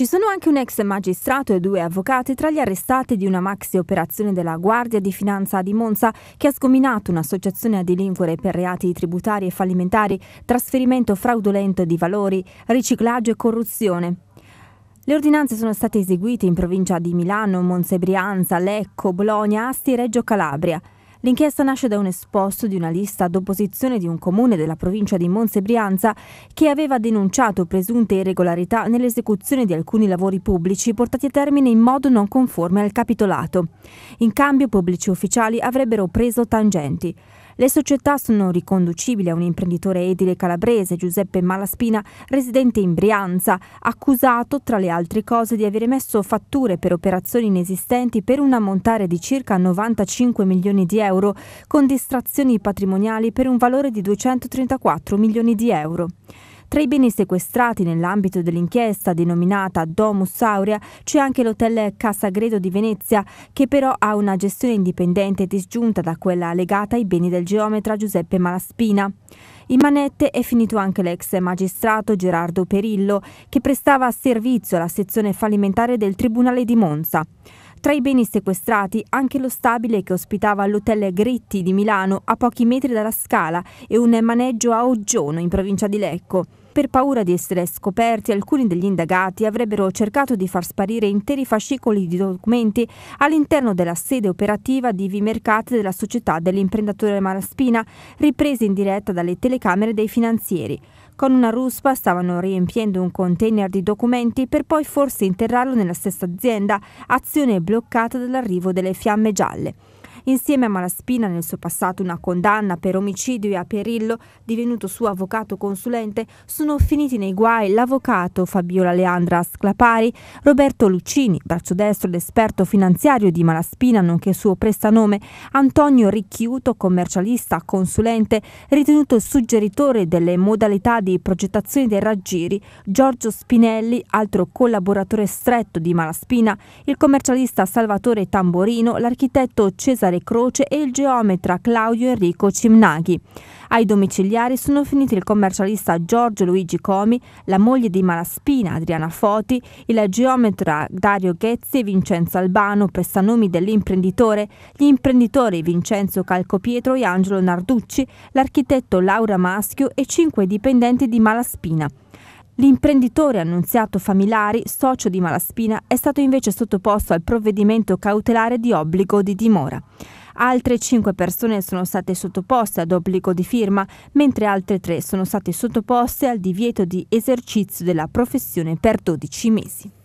Ci sono anche un ex magistrato e due avvocati tra gli arrestati di una maxi operazione della Guardia di Finanza di Monza che ha sgominato un'associazione a delinquere per reati tributari e fallimentari, trasferimento fraudolento di valori, riciclaggio e corruzione. Le ordinanze sono state eseguite in provincia di Milano, Monza e Brianza, Lecco, Bologna, Asti e Reggio Calabria. L'inchiesta nasce da un esposto di una lista d'opposizione di un comune della provincia di Monse Brianza che aveva denunciato presunte irregolarità nell'esecuzione di alcuni lavori pubblici portati a termine in modo non conforme al capitolato. In cambio pubblici ufficiali avrebbero preso tangenti. Le società sono riconducibili a un imprenditore edile calabrese, Giuseppe Malaspina, residente in Brianza, accusato tra le altre cose di avere messo fatture per operazioni inesistenti per un ammontare di circa 95 milioni di euro, con distrazioni patrimoniali per un valore di 234 milioni di euro. Tra i beni sequestrati nell'ambito dell'inchiesta denominata Domus Aurea c'è anche l'hotel Casagredo di Venezia, che però ha una gestione indipendente disgiunta da quella legata ai beni del geometra Giuseppe Malaspina. In manette è finito anche l'ex magistrato Gerardo Perillo, che prestava servizio alla sezione fallimentare del Tribunale di Monza. Tra i beni sequestrati anche lo stabile che ospitava l'hotel Gritti di Milano a pochi metri dalla scala e un maneggio a Oggiono in provincia di Lecco. Per paura di essere scoperti, alcuni degli indagati avrebbero cercato di far sparire interi fascicoli di documenti all'interno della sede operativa di Vimercate della società dell'imprenditore Malaspina, ripresi in diretta dalle telecamere dei finanzieri. Con una ruspa stavano riempiendo un container di documenti per poi forse interrarlo nella stessa azienda, azione bloccata dall'arrivo delle fiamme gialle. Insieme a Malaspina nel suo passato una condanna per omicidio e a Perillo, divenuto suo avvocato consulente, sono finiti nei guai l'avvocato Fabiola Leandra Sclapari, Roberto Lucini, braccio destro ed esperto finanziario di Malaspina, nonché suo prestanome, Antonio Ricchiuto, commercialista consulente, ritenuto suggeritore delle modalità di progettazione dei raggiri, Giorgio Spinelli, altro collaboratore stretto di Malaspina, il commercialista Salvatore Tamborino, l'architetto Cesare Cesare Croce e il geometra Claudio Enrico Cimnaghi. Ai domiciliari sono finiti il commercialista Giorgio Luigi Comi, la moglie di Malaspina Adriana Foti, il geometra Dario Ghezzi e Vincenzo Albano, prestanomi dell'imprenditore, gli imprenditori Vincenzo Calcopietro e Angelo Narducci, l'architetto Laura Maschio e cinque dipendenti di Malaspina. L'imprenditore annunziato Familari, socio di Malaspina, è stato invece sottoposto al provvedimento cautelare di obbligo di dimora. Altre cinque persone sono state sottoposte ad obbligo di firma, mentre altre tre sono state sottoposte al divieto di esercizio della professione per 12 mesi.